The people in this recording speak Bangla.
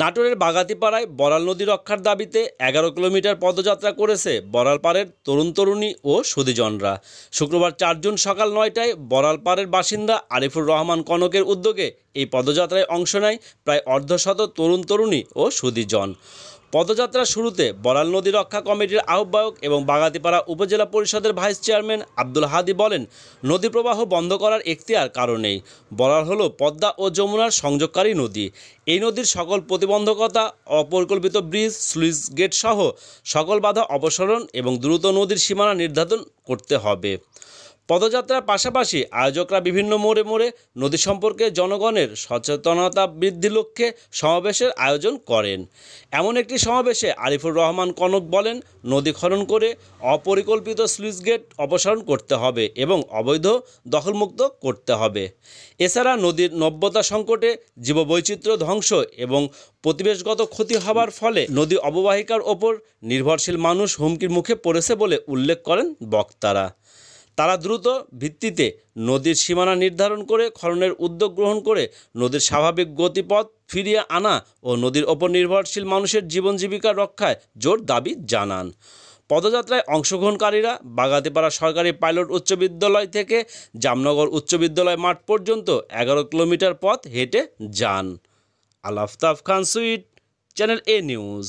নাটোরের বাগাতিপাড়ায় বরাল নদী রক্ষার দাবিতে এগারো কিলোমিটার পদযাত্রা করেছে বরালপাড়ের তরুণ তরুণী ও সুদীজনরা শুক্রবার চার জুন সকাল নয়টায় বরালপাড়ের বাসিন্দা আরিফুর রহমান কনকের উদ্যোগে এই পদযাত্রায় অংশ নেয় প্রায় অর্ধশত তরুণ তরুণী ও সুদীজন পদযাত্রা শুরুতে বরাল নদী রক্ষা কমিটির আহ্বায়ক এবং বাগাতিপাড়া উপজেলা পরিষদের ভাইস চেয়ারম্যান আব্দুল হাদি বলেন নদী প্রবাহ বন্ধ করার এখতিয়ার কারণেই নেই হল পদ্মা ও যমুনার সংযোগকারী নদী এই নদীর সকল প্রতিবন্ধকতা অপরিকল্পিত ব্রিজ স্লুইস গেট সহ সকল বাধা অপসারণ এবং দ্রুত নদীর সীমানা নির্ধারণ করতে হবে পদযাত্রার পাশাপাশি আয়োজকরা বিভিন্ন মোড়ে মোড়ে নদী সম্পর্কে জনগণের সচেতনতা বৃদ্ধি লক্ষ্যে সমাবেশের আয়োজন করেন এমন একটি সমাবেশে আরিফুর রহমান কনক বলেন নদী খনন করে অপরিকল্পিত স্লুইস গেট অপসারণ করতে হবে এবং অবৈধ দখলমুক্ত করতে হবে এছাড়া নদীর নব্যতা সংকটে জীববৈচিত্র্য ধ্বংস এবং প্রতিবেশগত ক্ষতি হবার ফলে নদী অববাহিকার ওপর নির্ভরশীল মানুষ হুমকির মুখে পড়েছে বলে উল্লেখ করেন বক্তারা তারা দ্রুত ভিত্তিতে নদীর সীমানা নির্ধারণ করে খননের উদ্যোগ গ্রহণ করে নদীর স্বাভাবিক গতিপথ ফিরিয়ে আনা ও নদীর ওপর নির্ভরশীল মানুষের জীবন জীবিকা রক্ষায় জোর দাবি জানান পদযাত্রায় অংশগ্রহণকারীরা বাগাতিপাড়া সরকারি পাইলট উচ্চ বিদ্যালয় থেকে জামনগর উচ্চ বিদ্যালয় মাঠ পর্যন্ত এগারো কিলোমিটার পথ হেঁটে যান আলাফতাফ খান সুইট চ্যানেল এ নিউজ